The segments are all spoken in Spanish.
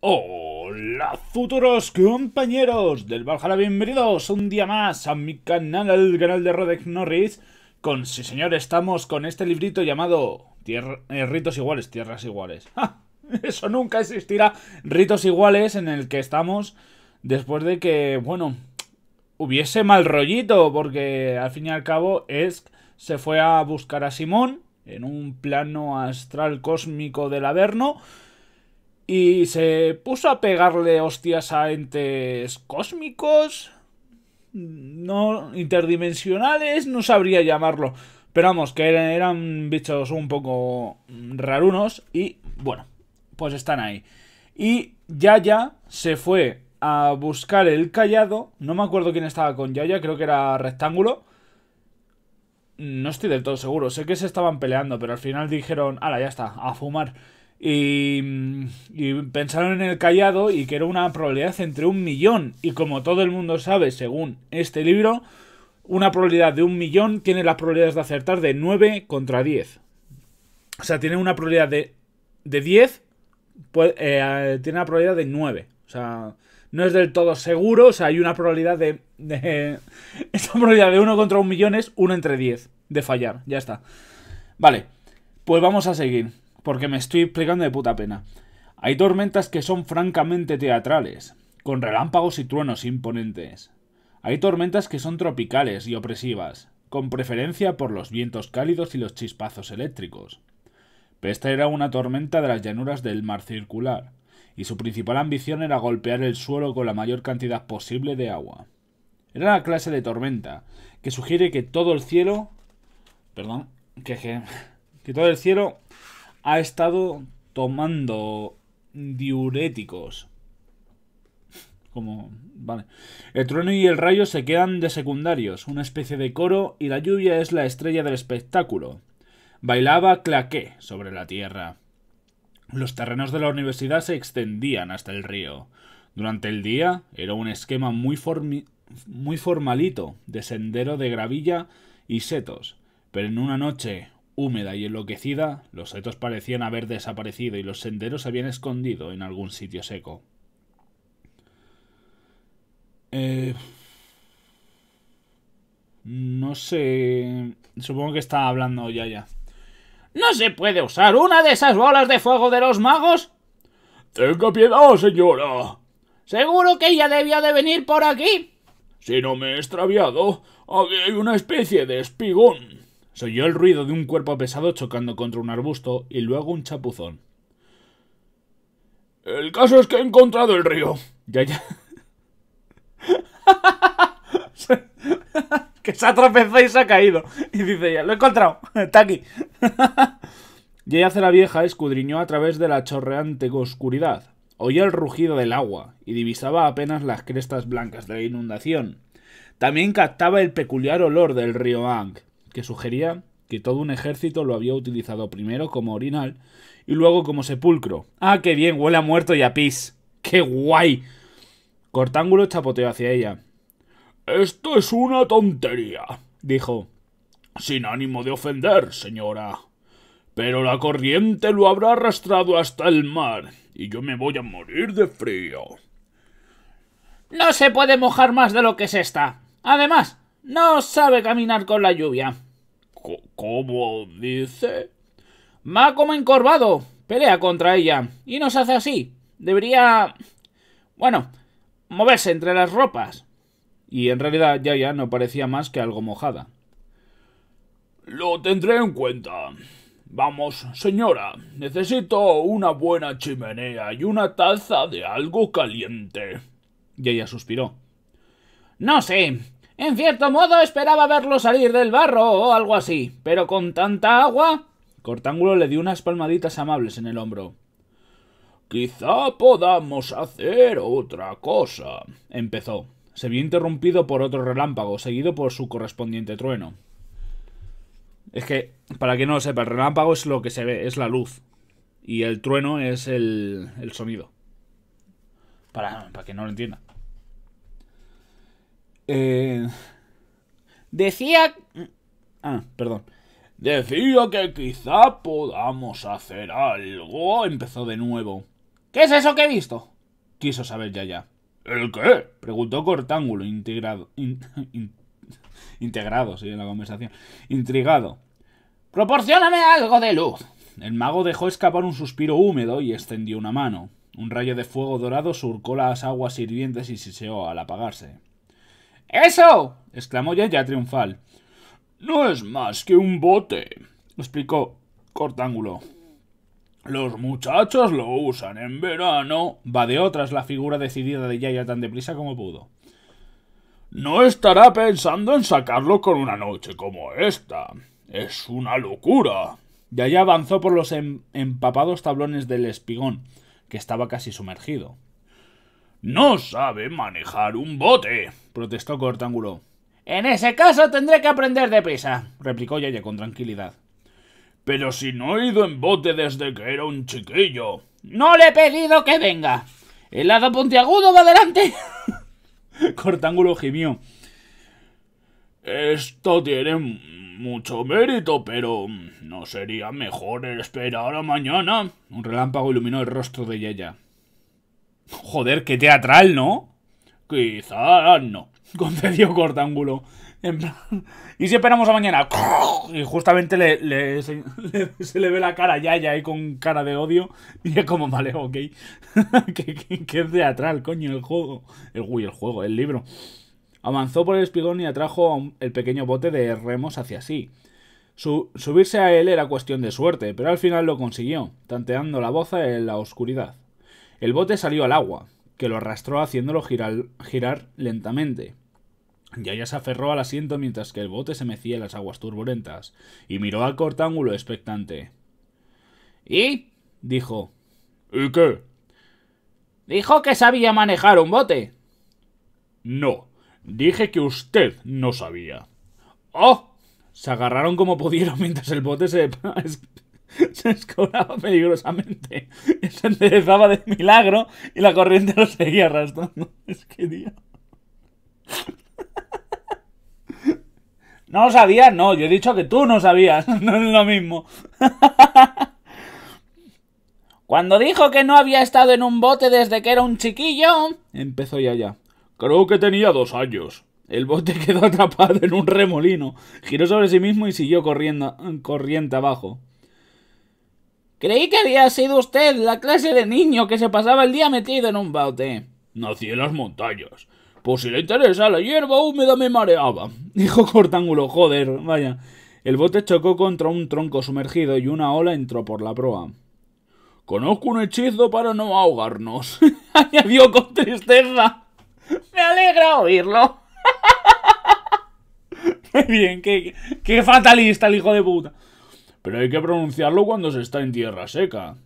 Hola futuros compañeros del Valhalla, bienvenidos un día más a mi canal, al canal de Rodex Norris Con, sí señor, estamos con este librito llamado eh, Ritos Iguales, Tierras Iguales ¡Ah! Eso nunca existirá, Ritos Iguales en el que estamos después de que, bueno, hubiese mal rollito Porque al fin y al cabo Esk se fue a buscar a Simón en un plano astral cósmico del Averno y se puso a pegarle hostias a entes cósmicos, no interdimensionales, no sabría llamarlo, pero vamos, que eran, bichos un poco rarunos y bueno, pues están ahí. Y Yaya se fue a buscar el callado, no me acuerdo quién estaba con Yaya, creo que era rectángulo. No estoy del todo seguro, sé que se estaban peleando, pero al final dijeron, ala, ya está, a fumar. Y, pensaron en el callado y que era una probabilidad entre un millón. Y como todo el mundo sabe, según este libro, una probabilidad de un millón tiene las probabilidades de acertar de 9 contra 10. O sea, tiene una probabilidad de, de 10, pues, eh, tiene una probabilidad de 9. O sea, no es del todo seguro, o sea, hay una probabilidad de... de esta probabilidad de 1 contra un millón es 1 entre 10 de fallar, ya está. Vale, pues vamos a seguir porque me estoy explicando de puta pena. Hay tormentas que son francamente teatrales, con relámpagos y truenos imponentes. Hay tormentas que son tropicales y opresivas, con preferencia por los vientos cálidos y los chispazos eléctricos. Pero esta era una tormenta de las llanuras del mar circular, y su principal ambición era golpear el suelo con la mayor cantidad posible de agua. Era la clase de tormenta que sugiere que todo el cielo, perdón, que, que, que todo el cielo ha estado tomando diuréticos. Como, vale. El trueno y el rayo se quedan de secundarios, una especie de coro, y la lluvia es la estrella del espectáculo. Bailaba claqué sobre la tierra. Los terrenos de la universidad se extendían hasta el río. Durante el día era un esquema muy, muy formalito de sendero de gravilla y setos, pero en una noche Húmeda y enloquecida, los setos parecían haber desaparecido y los senderos se habían escondido en algún sitio seco. Eh, no sé. Supongo que está hablando Yaya. ¿No se puede usar una de esas bolas de fuego de los magos? Tenga piedad, señora. Seguro que ella debía de venir por aquí. Si no me he extraviado, hay una especie de espigón. Se oyó el ruido de un cuerpo pesado chocando contra un arbusto y luego un chapuzón. El caso es que he encontrado el río. Ya, ya. que se ha tropezado y se ha caído. Y dice ya, lo he encontrado. Está aquí. Ya hace la vieja escudriñó a través de la chorreante oscuridad. Oía el rugido del agua y divisaba apenas las crestas blancas de la inundación. También captaba el peculiar olor del río Ang que sugería que todo un ejército lo había utilizado primero como orinal y luego como sepulcro. ¡Ah, qué bien! Huele a muerto y a pis. ¡Qué guay! Cortángulo chapoteó hacia ella. Esto es una tontería, dijo. Sin ánimo de ofender, señora. Pero la corriente lo habrá arrastrado hasta el mar, y yo me voy a morir de frío. No se puede mojar más de lo que es esta. Además, no sabe caminar con la lluvia. ¿Cómo dice? «Va como encorvado. Pelea contra ella. Y nos hace así. Debería... Bueno, moverse entre las ropas. Y en realidad Yaya no parecía más que algo mojada. Lo tendré en cuenta. Vamos, señora, necesito una buena chimenea y una taza de algo caliente. Yaya suspiró. No sé, en cierto modo esperaba verlo salir del barro o algo así, pero con tanta agua... Cortángulo le dio unas palmaditas amables en el hombro. Quizá podamos hacer otra cosa, empezó. Se vio interrumpido por otro relámpago, seguido por su correspondiente trueno. Es que, para que no lo sepa, el relámpago es lo que se ve, es la luz. Y el trueno es el, el sonido. Para, para que no lo entienda. Eh, decía... Ah, perdón. Decía que quizá podamos hacer algo. Empezó de nuevo. ¿Qué es eso que he visto? Quiso saber ya ¿El qué? Preguntó Cortángulo, integrado. integrado, sigue la conversación. Intrigado. Proporcióname algo de luz. El mago dejó escapar un suspiro húmedo y extendió una mano. Un rayo de fuego dorado surcó las aguas hirvientes y siseó al apagarse. ¡Eso! exclamó Yaya triunfal. No es más que un bote, explicó Cortángulo. Los muchachos lo usan en verano, de otras la figura decidida de Yaya tan deprisa como pudo. No estará pensando en sacarlo con una noche como esta. Es una locura. Yaya avanzó por los em, empapados tablones del espigón, que estaba casi sumergido. No sabe manejar un bote, protestó Cortángulo. En ese caso tendré que aprender de prisa, replicó Yaya con tranquilidad. Pero si no he ido en bote desde que era un chiquillo. No le he pedido que venga. El lado puntiagudo va adelante. Cortángulo gimió. Esto tiene mucho mérito, pero ¿no sería mejor esperar a mañana? Un relámpago iluminó el rostro de Yaya. Joder, qué teatral, ¿no? Quizá no. Concedió Cortángulo. y si esperamos a mañana. Y justamente le, se, le, ve la cara ya, ya ahí con cara de odio. Y es como, vale, ok. qué teatral, coño, el juego. El, uy, el juego, el libro. Avanzó por el espigón y atrajo el pequeño bote de remos hacia sí. subirse a él era cuestión de suerte, pero al final lo consiguió, tanteando la boza en la oscuridad. El bote salió al agua, que lo arrastró haciéndolo girar, girar lentamente. ya se aferró al asiento mientras que el bote se mecía en las aguas turbulentas, y miró al cortángulo expectante. ¿Y? dijo. ¿Y qué? Dijo que sabía manejar un bote. No, dije que usted no sabía. ¡Oh! Se agarraron como pudieron mientras el bote se se escobraba peligrosamente, se enderezaba de milagro y la corriente lo seguía arrastrando. Es que, tío. No lo sabías, no, yo he dicho que tú no sabías, no es lo mismo. Cuando dijo que no había estado en un bote desde que era un chiquillo, empezó ya ya. Creo que tenía dos años. El bote quedó atrapado en un remolino, giró sobre sí mismo y siguió corriendo eh, corriente abajo. Creí que había sido usted la clase de niño que se pasaba el día metido en un bote. Nací en las montañas. Pues si le interesa la hierba húmeda me mareaba. Dijo Cortángulo, joder, vaya. El bote chocó contra un tronco sumergido y una ola entró por la proa. Conozco un hechizo para no ahogarnos. Añadió con tristeza. Me alegra oírlo. Muy bien, qué fatalista el hijo de puta pero hay que pronunciarlo cuando se está en tierra seca.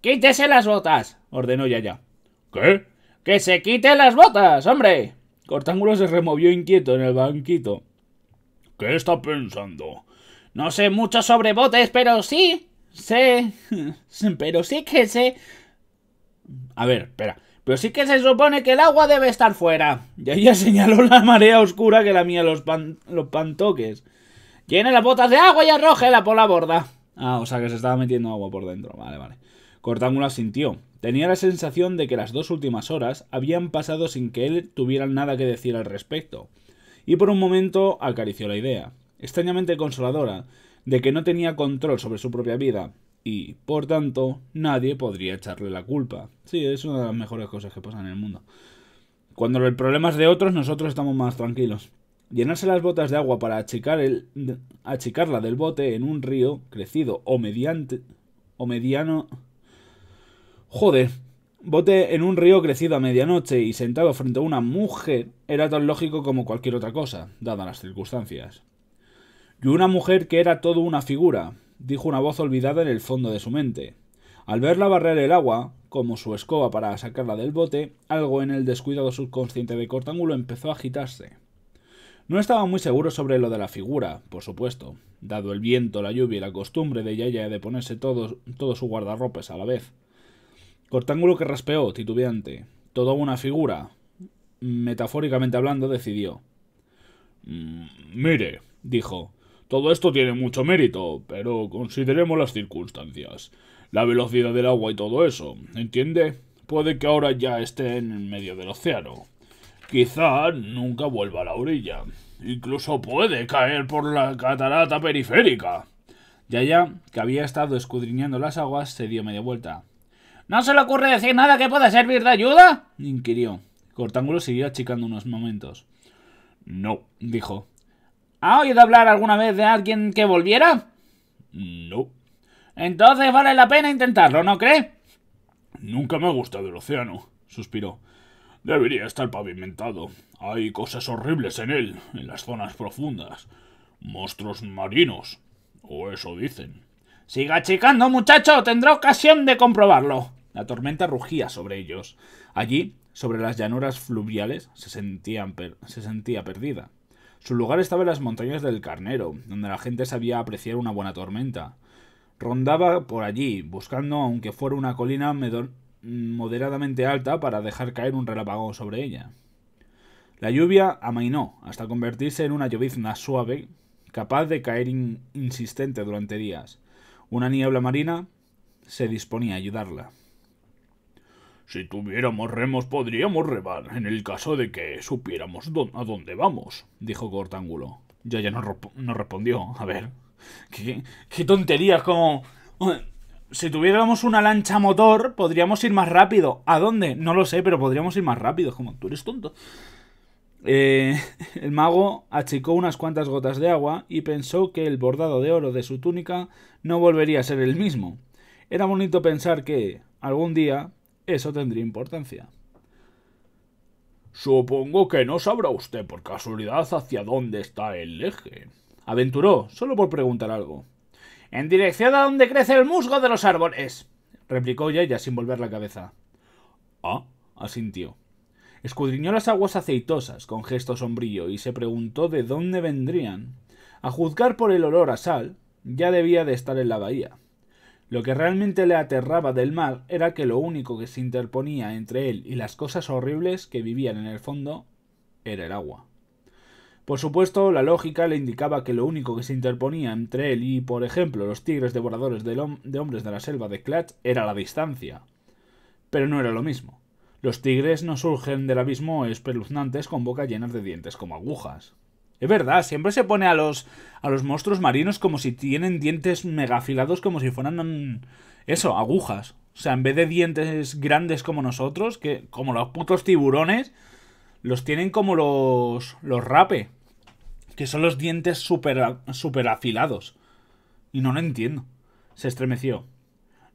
¡Quítese las botas! ordenó Yaya. ¿Qué? ¡Que se quite las botas, hombre! Cortángulo se removió inquieto en el banquito. ¿Qué está pensando? No sé mucho sobre botes, pero sí sé. Pero sí que sé. A ver, espera. Pero sí que se supone que el agua debe estar fuera. Ya señaló la marea oscura que la mía los, pan, los pantoques. Llena las botas de agua y arrójela por la borda. Ah, o sea que se estaba metiendo agua por dentro. Vale, vale. Cortángulo sintió. Tenía la sensación de que las dos últimas horas habían pasado sin que él tuviera nada que decir al respecto. Y por un momento acarició la idea, extrañamente consoladora, de que no tenía control sobre su propia vida y, por tanto, nadie podría echarle la culpa. Sí, es una de las mejores cosas que pasan en el mundo. Cuando el problema es de otros, nosotros estamos más tranquilos. Llenarse las botas de agua para achicar el, achicarla del bote en un río crecido o o mediano joder bote en un río crecido a medianoche y sentado frente a una mujer era tan lógico como cualquier otra cosa dadas las circunstancias y una mujer que era todo una figura dijo una voz olvidada en el fondo de su mente al verla barrer el agua como su escoba para sacarla del bote algo en el descuidado subconsciente de Cortángulo empezó a agitarse no estaba muy seguro sobre lo de la figura, por supuesto, dado el viento, la lluvia y la costumbre de Yaya de ponerse todos todo su guardarropes a la vez. Cortángulo que raspeó, titubeante. Toda una figura. Metafóricamente hablando, decidió. Mm, mire, dijo, todo esto tiene mucho mérito, pero consideremos las circunstancias. La velocidad del agua y todo eso, ¿entiende? Puede que ahora ya esté en medio del océano. Quizá nunca vuelva a la orilla. Incluso puede caer por la catarata periférica. Yaya, que había estado escudriñando las aguas, se dio media vuelta. ¿No se le ocurre decir nada que pueda servir de ayuda? inquirió. Cortángulo siguió achicando unos momentos. No, dijo. ¿Ha oído hablar alguna vez de alguien que volviera? No. Entonces vale la pena intentarlo, ¿no cree? Nunca me ha gustado el océano, suspiró. Debería estar pavimentado. Hay cosas horribles en él, en las zonas profundas. Monstruos marinos. O eso dicen. Siga achicando, muchacho. Tendrá ocasión de comprobarlo. La tormenta rugía sobre ellos. Allí, sobre las llanuras fluviales, se, sentían se sentía perdida. Su lugar estaba en las montañas del Carnero, donde la gente sabía apreciar una buena tormenta. Rondaba por allí, buscando, aunque fuera una colina moderadamente alta para dejar caer un relámpago sobre ella. La lluvia amainó hasta convertirse en una llovizna suave, capaz de caer insistente durante días. Una niebla marina se disponía a ayudarla. Si tuviéramos remos podríamos rebar, en el caso de que supiéramos a dónde vamos, dijo Cortángulo. Yaya ya no, respondió. A ver, qué tonterías como si tuviéramos una lancha motor, podríamos ir más rápido. ¿A dónde? No lo sé, pero podríamos ir más rápido. Como, tú eres tonto. Eh, el mago achicó unas cuantas gotas de agua y pensó que el bordado de oro de su túnica no volvería a ser el mismo. Era bonito pensar que, algún día, eso tendría importancia. Supongo que no sabrá usted por casualidad hacia dónde está el eje. Aventuró, solo por preguntar algo. En dirección a donde crece el musgo de los árboles, replicó ella, sin volver la cabeza. Ah, asintió. Escudriñó las aguas aceitosas con gesto sombrío y se preguntó de dónde vendrían. A juzgar por el olor a sal, ya debía de estar en la bahía. Lo que realmente le aterraba del mar era que lo único que se interponía entre él y las cosas horribles que vivían en el fondo era el agua. Por supuesto, la lógica le indicaba que lo único que se interponía entre él y, por ejemplo, los tigres devoradores de, hombres de la selva de Clatch era la distancia. Pero no era lo mismo. Los tigres no surgen del abismo espeluznantes con boca llenas de dientes como agujas. Es verdad, siempre se pone a los, a los monstruos marinos como si tienen dientes megafilados como si fueran... Mm, eso, agujas. O sea, en vez de dientes grandes como nosotros, que como los putos tiburones, los tienen como los... los rape. Que son los dientes super super afilados. Y no lo entiendo. Se estremeció.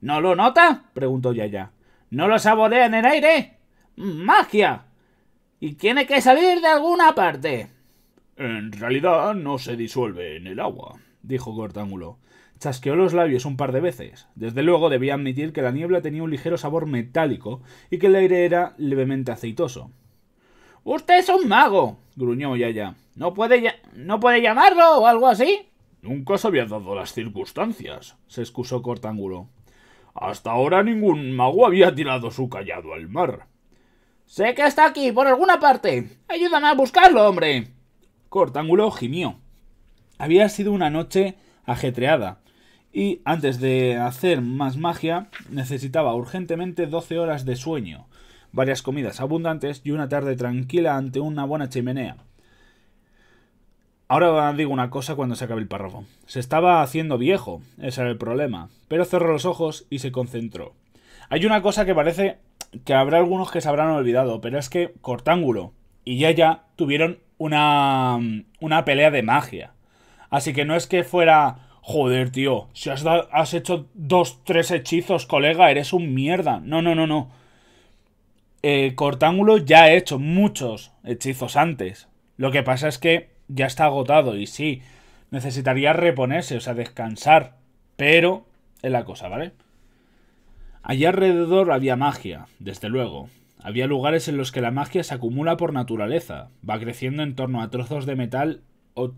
¿No lo nota? preguntó Yaya. ¿No lo saborea en el aire? ¡Magia! Y tiene que salir de alguna parte. En realidad no se disuelve en el agua, dijo Cortángulo. Chasqueó los labios un par de veces. Desde luego debía admitir que la niebla tenía un ligero sabor metálico y que el aire era levemente aceitoso. Usted es un mago, gruñó Yaya. ¿No puede, ya ¿No puede llamarlo o algo así? Nunca se había dado las circunstancias, se excusó Cortángulo. Hasta ahora ningún mago había tirado su callado al mar. Sé que está aquí, por alguna parte. Ayúdame a buscarlo, hombre. Cortángulo gimió. Había sido una noche ajetreada, y antes de hacer más magia necesitaba urgentemente doce horas de sueño varias comidas abundantes y una tarde tranquila ante una buena chimenea. Ahora digo una cosa cuando se acabe el párrafo. Se estaba haciendo viejo, ese era el problema, pero cerró los ojos y se concentró. Hay una cosa que parece que habrá algunos que se habrán olvidado, pero es que Cortángulo y Yaya tuvieron una, una pelea de magia. Así que no es que fuera Joder, tío, si has, has, hecho dos, tres hechizos, colega, eres un mierda. No, no, no, no. Cortángulo ya ha hecho muchos hechizos antes. Lo que pasa es que ya está agotado y sí, necesitaría reponerse, o sea, descansar. Pero es la cosa, ¿vale? Allí alrededor había magia, desde luego. Había lugares en los que la magia se acumula por naturaleza, va creciendo en torno a trozos de metal o,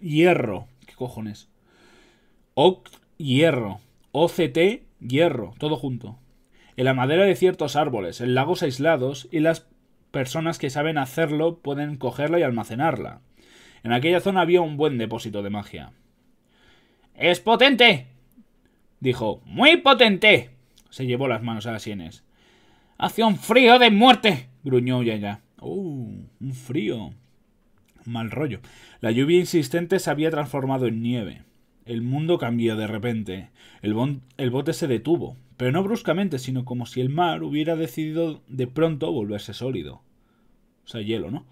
hierro. ¿Qué cojones? Oct hierro. OCT hierro, todo junto en la madera de ciertos árboles, en lagos aislados, y las personas que saben hacerlo pueden cogerla y almacenarla. En aquella zona había un buen depósito de magia. ¡Es potente! dijo. ¡Muy potente! Se llevó las manos a las sienes. ¡Hace un frío de muerte! gruñó Yaya. ¡Uh! Un frío. Mal rollo. La lluvia insistente se había transformado en nieve. El mundo cambió de repente. El, el bote se detuvo pero no bruscamente, sino como si el mar hubiera decidido de pronto volverse sólido. O sea, hielo, ¿no?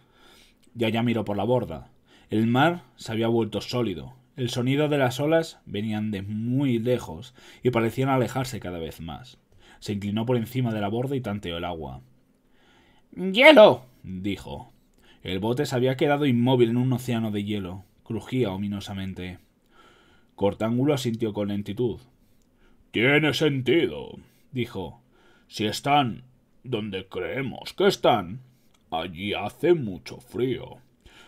Ya ya miró por la borda. El mar se había vuelto sólido. El sonido de las olas venían de muy lejos y parecían alejarse cada vez más. Se inclinó por encima de la borda y tanteó el agua. ¡Hielo! dijo. El bote se había quedado inmóvil en un océano de hielo. Crujía ominosamente. Cortángulo asintió con lentitud. Tiene sentido, dijo. Si están donde creemos que están, allí hace mucho frío.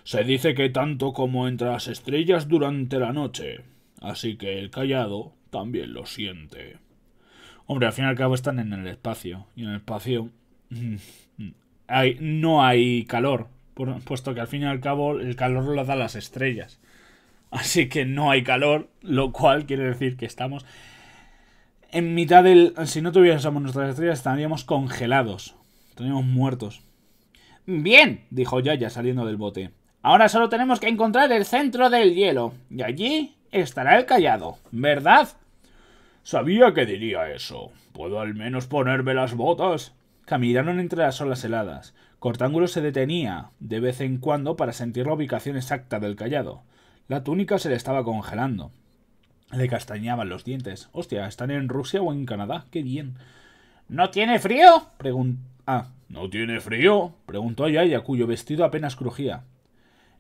Se dice que tanto como entre las estrellas durante la noche, así que el callado también lo siente. Hombre, al fin y al cabo están en el espacio, y en el espacio mm, no hay calor, puesto que al fin y al cabo el calor lo da las estrellas. Así que no hay calor, lo cual quiere decir que estamos en mitad del... Si no tuviésemos nuestras estrellas, estaríamos congelados. Estaríamos muertos. Bien, dijo Yaya saliendo del bote. Ahora solo tenemos que encontrar el centro del hielo. Y allí estará el callado, ¿verdad? Sabía que diría eso. ¿Puedo al menos ponerme las botas? Caminaron entre las olas heladas. Cortángulo se detenía de vez en cuando para sentir la ubicación exacta del callado. La túnica se le estaba congelando. Le castañaban los dientes. Hostia, ¿están en Rusia o en Canadá? ¡Qué bien! ¿No tiene frío? Preguntó. Ah, ¿no tiene frío? Preguntó Yaya, cuyo vestido apenas crujía.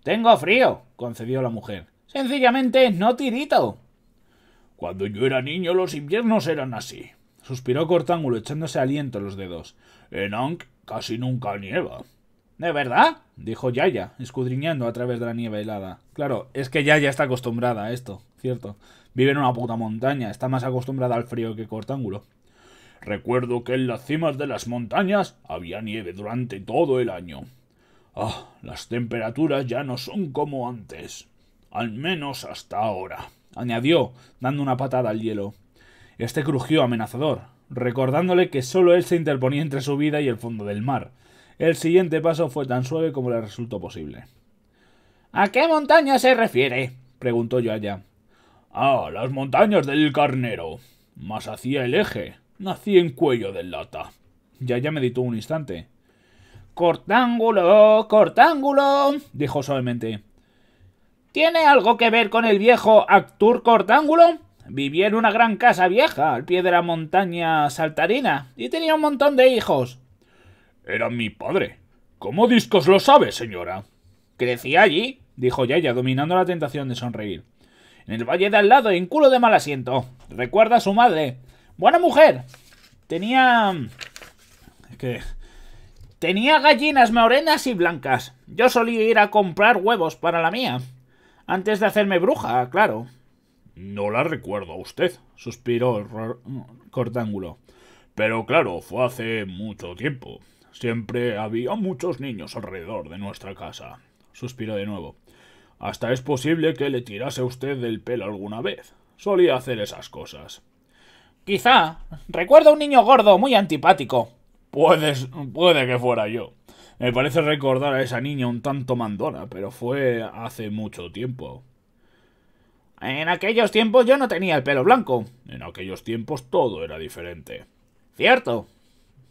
Tengo frío, concedió la mujer. Sencillamente no tirito. Cuando yo era niño los inviernos eran así. Suspiró Cortángulo echándose aliento los dedos. En Ankh casi nunca nieva. ¿De verdad? dijo Yaya, escudriñando a través de la nieve helada. Claro, es que Yaya está acostumbrada a esto, cierto. Vive en una puta montaña, está más acostumbrada al frío que Cortángulo. Recuerdo que en las cimas de las montañas había nieve durante todo el año. Ah, las temperaturas ya no son como antes. Al menos hasta ahora, añadió, dando una patada al hielo. Este crujió amenazador, recordándole que solo él se interponía entre su vida y el fondo del mar. El siguiente paso fue tan suave como le resultó posible. ¿A qué montaña se refiere? preguntó Yoya. Ah, las montañas del carnero. Más hacía el eje. Nací en cuello del lata. Yaya meditó un instante. Cortángulo, cortángulo, dijo suavemente. ¿Tiene algo que ver con el viejo Actur Cortángulo? Vivía en una gran casa vieja al pie de la montaña saltarina y tenía un montón de hijos. Era mi padre. ¿Cómo discos lo sabe, señora? Crecí allí, dijo Yaya, dominando la tentación de sonreír en el valle de al lado, en culo de mal asiento. Recuerda a su madre. Buena mujer. Tenía... ¿Qué? Mm, que... Tenía gallinas morenas y blancas. Yo solía ir a comprar huevos para la mía. Antes de hacerme bruja, claro. No la recuerdo a usted, suspiró Cortángulo. Pero claro, fue hace mucho tiempo. Siempre había muchos niños alrededor de nuestra casa. Suspiró de nuevo. Hasta es posible que le tirase usted del pelo alguna vez. Solía hacer esas cosas. Quizá. Recuerdo a un niño gordo, muy antipático. puede que fuera yo. Me parece recordar a esa niña un tanto mandona, pero fue hace mucho tiempo. En aquellos tiempos yo no tenía el pelo blanco. En aquellos tiempos todo era diferente. Cierto.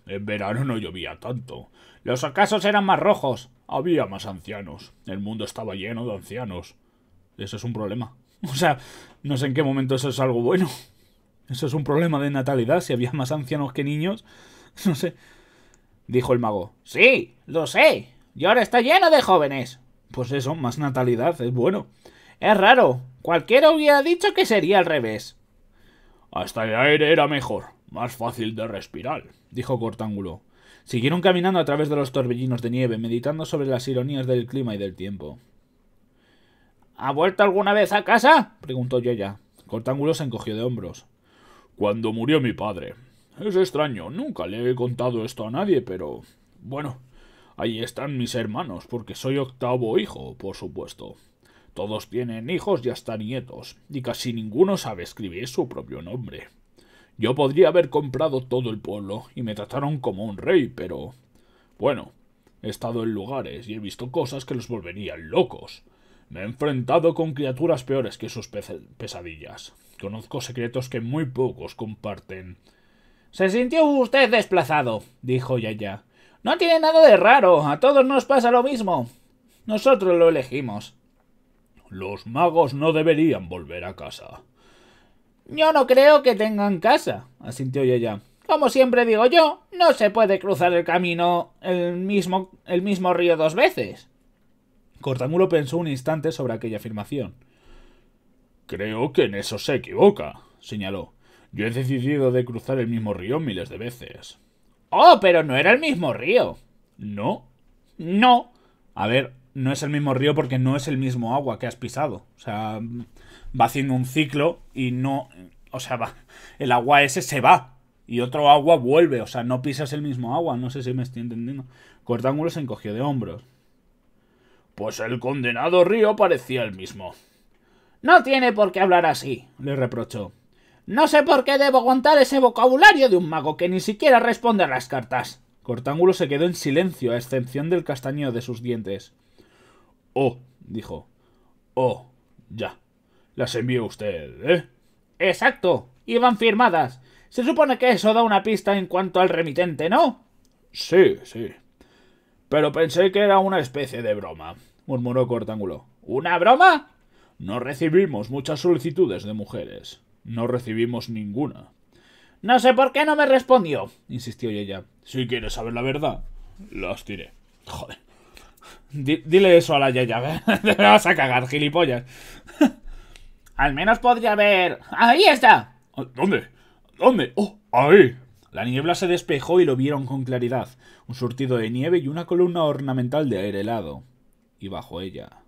En verano no llovía tanto. Los ocasos eran más rojos. Había más ancianos. El mundo estaba lleno de ancianos. Eso es un problema. O sea, no sé en qué momento eso es algo bueno. Eso es un problema de natalidad. Si había más ancianos que niños. No sé. Dijo el mago. Sí, lo sé. Y ahora está lleno de jóvenes. Pues eso, más natalidad. Es bueno. Es raro. Cualquiera hubiera dicho que sería al revés. Hasta el aire era mejor. Más fácil de respirar. Dijo Cortángulo. Siguieron caminando a través de los torbellinos de nieve, meditando sobre las ironías del clima y del tiempo. ¿Ha vuelto alguna vez a casa? preguntó Yoya. Cortángulo se encogió de hombros. Cuando murió mi padre. Es extraño, nunca le he contado esto a nadie, pero... Bueno, ahí están mis hermanos, porque soy octavo hijo, por supuesto. Todos tienen hijos y hasta nietos, y casi ninguno sabe escribir su propio nombre. Yo podría haber comprado todo el pueblo y me trataron como un rey, pero... Bueno, he estado en lugares y he visto cosas que los volverían locos. Me he enfrentado con criaturas peores que sus pesadillas. Conozco secretos que muy pocos comparten. Se sintió usted desplazado, dijo Yaya. No tiene nada de raro, a todos nos pasa lo mismo. Nosotros lo elegimos. Los magos no deberían volver a casa. Yo no creo que tengan casa, asintió ella. Como siempre digo yo, no se puede cruzar el camino el mismo, el mismo río dos veces. Cortamulo pensó un instante sobre aquella afirmación. Creo que en eso se equivoca, señaló. Yo he decidido de cruzar el mismo río miles de veces. Oh, pero no era el mismo río. No. No. A ver, no es el mismo río porque no es el mismo agua que has pisado. O sea, va haciendo un ciclo y no. O sea, va. El agua ese se va. Y otro agua vuelve. O sea, no pisas el mismo agua. No sé si me estoy entendiendo. Cortángulo se encogió de hombros. Pues el condenado río parecía el mismo. No tiene por qué hablar así, le reprochó. No sé por qué debo aguantar ese vocabulario de un mago que ni siquiera responde a las cartas. Cortángulo se quedó en silencio, a excepción del castañeo de sus dientes. Oh, dijo. Oh, ya las envió usted, ¿eh? Exacto, iban firmadas. Se supone que eso da una pista en cuanto al remitente, ¿no? Sí, sí. Pero pensé que era una especie de broma, murmuró Cortángulo. ¿Una broma? No recibimos muchas solicitudes de mujeres. No recibimos ninguna. No sé por qué no me respondió, insistió ella. Si quieres saber la verdad, las tiré. Joder. dile eso a la Yaya, te vas a cagar, gilipollas. Al menos podría ver. ¡Ahí está! Ah, ¿Dónde? ¿Dónde? ¡Oh! ¡Ahí! La niebla se despejó y lo vieron con claridad. Un surtido de nieve y una columna ornamental de aire helado. Y bajo ella.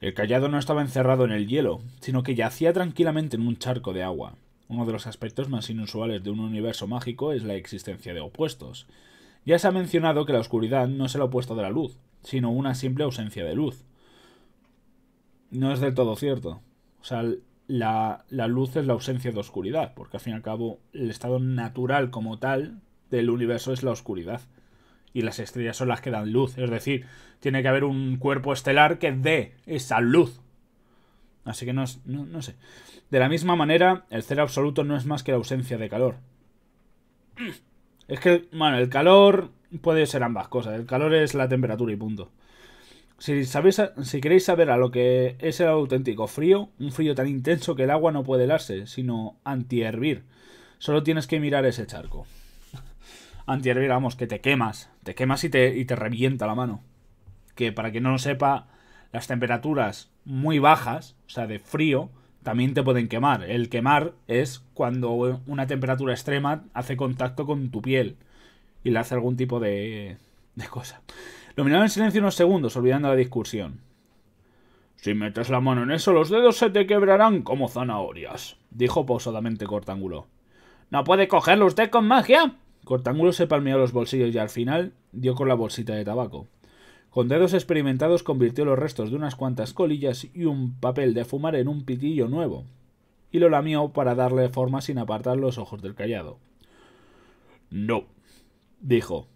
El callado no estaba encerrado en el hielo, sino que yacía tranquilamente en un charco de agua. Uno de los aspectos más inusuales de un universo mágico es la existencia de opuestos. Ya se ha mencionado que la oscuridad no es el opuesto de la luz, sino una simple ausencia de luz. No es del todo cierto. O sea, la, luz es la ausencia de oscuridad, porque al fin y al cabo el estado natural como tal del universo es la oscuridad. Y las estrellas son las que dan luz, es decir, tiene que haber un cuerpo estelar que dé esa luz. Así que no, no, no sé. De la misma manera, el cero absoluto no es más que la ausencia de calor. Es que, bueno, el calor puede ser ambas cosas. El calor es la temperatura y punto. Si, si queréis saber a lo que es el auténtico frío, un frío tan intenso que el agua no puede helarse, sino antihervir. Solo tienes que mirar ese charco. Antihervir, vamos, que te quemas. Te quemas y te, y te revienta la mano. Que para que no lo sepa, las temperaturas muy bajas, o sea, de frío, también te pueden quemar. El quemar es cuando una temperatura extrema hace contacto con tu piel y le hace algún tipo de, de cosa. Lo en silencio unos segundos, olvidando la discusión. Si metes la mano en eso, los dedos se te quebrarán como zanahorias, dijo pausadamente Cortángulo. ¿No puede cogerlo usted con magia? Cortángulo se palmeó los bolsillos y al final dio con la bolsita de tabaco. Con dedos experimentados convirtió los restos de unas cuantas colillas y un papel de fumar en un pitillo nuevo, y lo lamió para darle forma sin apartar los ojos del callado. No, dijo,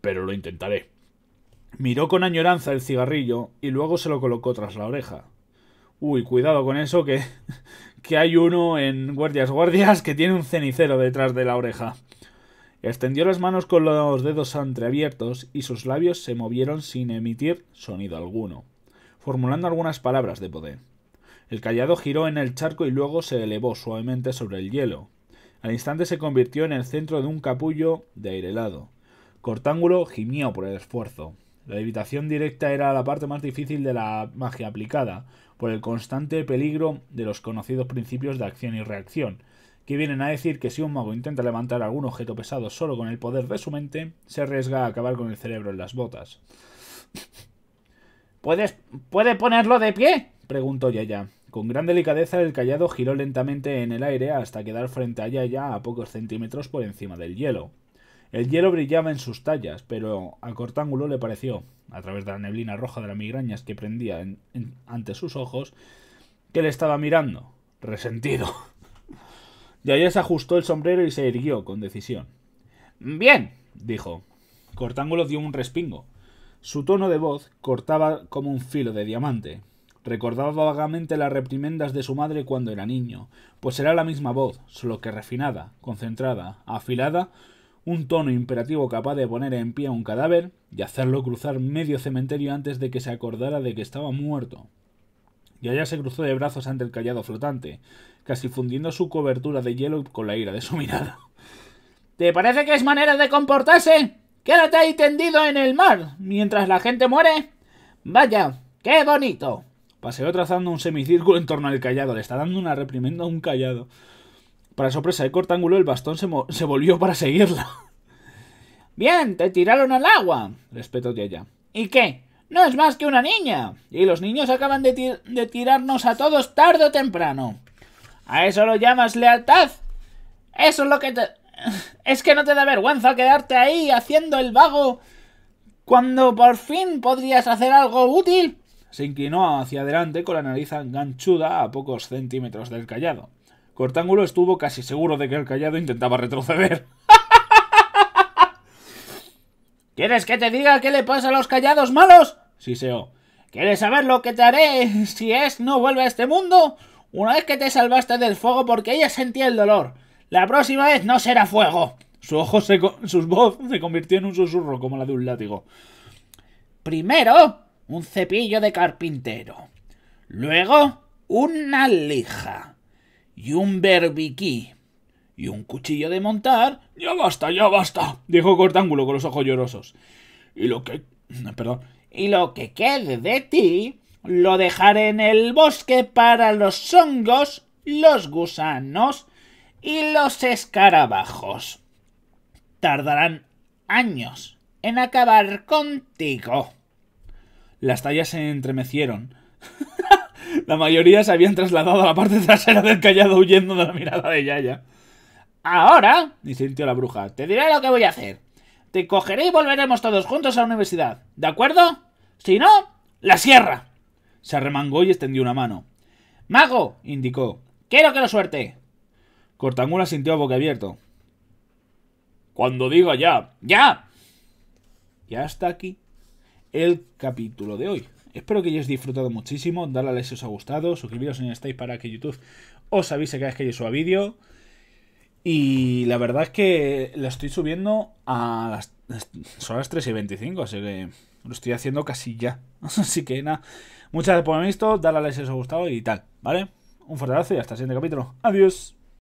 pero lo intentaré. Miró con añoranza el cigarrillo y luego se lo colocó tras la oreja. Uy, cuidado con eso que, que hay uno en Guardias Guardias que tiene un cenicero detrás de la oreja. Extendió las manos con los dedos entreabiertos y sus labios se movieron sin emitir sonido alguno, formulando algunas palabras de poder. El callado giró en el charco y luego se elevó suavemente sobre el hielo. Al instante se convirtió en el centro de un capullo de aire helado. Cortángulo gimió por el esfuerzo. La evitación directa era la parte más difícil de la magia aplicada, por el constante peligro de los conocidos principios de acción y reacción, que vienen a decir que si un mago intenta levantar algún objeto pesado solo con el poder de su mente, se arriesga a acabar con el cerebro en las botas. ¿Puedes, ¿Puede ponerlo de pie? preguntó Yaya. Con gran delicadeza el callado giró lentamente en el aire hasta quedar frente a Yaya a pocos centímetros por encima del hielo. El hielo brillaba en sus tallas, pero a Cortángulo le pareció, a través de la neblina roja de las migrañas que prendía ante sus ojos, que le estaba mirando, resentido. ahí se ajustó el sombrero y se irguió con decisión. Bien, dijo. Cortángulo dio un respingo. Su tono de voz cortaba como un filo de diamante. Recordaba vagamente las reprimendas de su madre cuando era niño, pues era la misma voz, solo que refinada, concentrada, afilada un tono imperativo capaz de poner en pie a un cadáver y hacerlo cruzar medio cementerio antes de que se acordara de que estaba muerto. Y allá se cruzó de brazos ante el callado flotante, casi fundiendo su cobertura de hielo con la ira de su mirada. ¿Te parece que es manera de comportarse? Quédate ahí tendido en el mar, mientras la gente muere. Vaya, qué bonito. Paseó trazando un semicírculo en torno al callado, le está dando una reprimenda a un callado. Para sorpresa de Cortángulo, el bastón se, volvió para seguirla. Bien, te tiraron al agua, respetó ella. ¿Y qué? No es más que una niña. Y los niños acaban de, tirarnos a todos tarde o temprano. ¿A eso lo llamas lealtad? Eso es lo que te... Es que no te da vergüenza quedarte ahí haciendo el vago cuando por fin podrías hacer algo útil. Se inclinó hacia adelante con la nariz enganchuda a pocos centímetros del callado. Cortángulo estuvo casi seguro de que el callado intentaba retroceder. ¿Quieres que te diga qué le pasa a los callados malos? Siseo. ¿Quieres saber lo que te haré si es no vuelve a este mundo? Una vez que te salvaste del fuego porque ella sentía el dolor. La próxima vez no será fuego. Su se voz se convirtió en un susurro como la de un látigo. Primero, un cepillo de carpintero. Luego, una lija y un berbiquí y un cuchillo de montar. Ya basta, ya basta, dijo Cortángulo con los ojos llorosos. Y lo que... perdón. Y lo que quede de ti lo dejaré en el bosque para los hongos, los gusanos y los escarabajos. Tardarán años en acabar contigo. Las tallas se entremecieron. La mayoría se habían trasladado a la parte trasera del callado huyendo de la mirada de Yaya. Ahora, insistió la bruja, te diré lo que voy a hacer. Te cogeré y volveremos todos juntos a la universidad, ¿de acuerdo? Si no, la sierra. Se arremangó y extendió una mano. Mago, indicó, quiero que lo suerte. Cortangula sintió a boca abierto. Cuando diga ya, ya. Ya está aquí el capítulo de hoy. Espero que hayáis disfrutado muchísimo. Dale a like si os ha gustado. Suscribiros si no estáis para que YouTube os avise cada vez que yo suba vídeo. Y la verdad es que lo estoy subiendo a las, son las 3 y 25, así que lo estoy haciendo casi ya. Así que nada, muchas gracias por haber visto, dale a like si os ha gustado y tal, ¿vale? Un fuerte abrazo y hasta el siguiente capítulo. Adiós.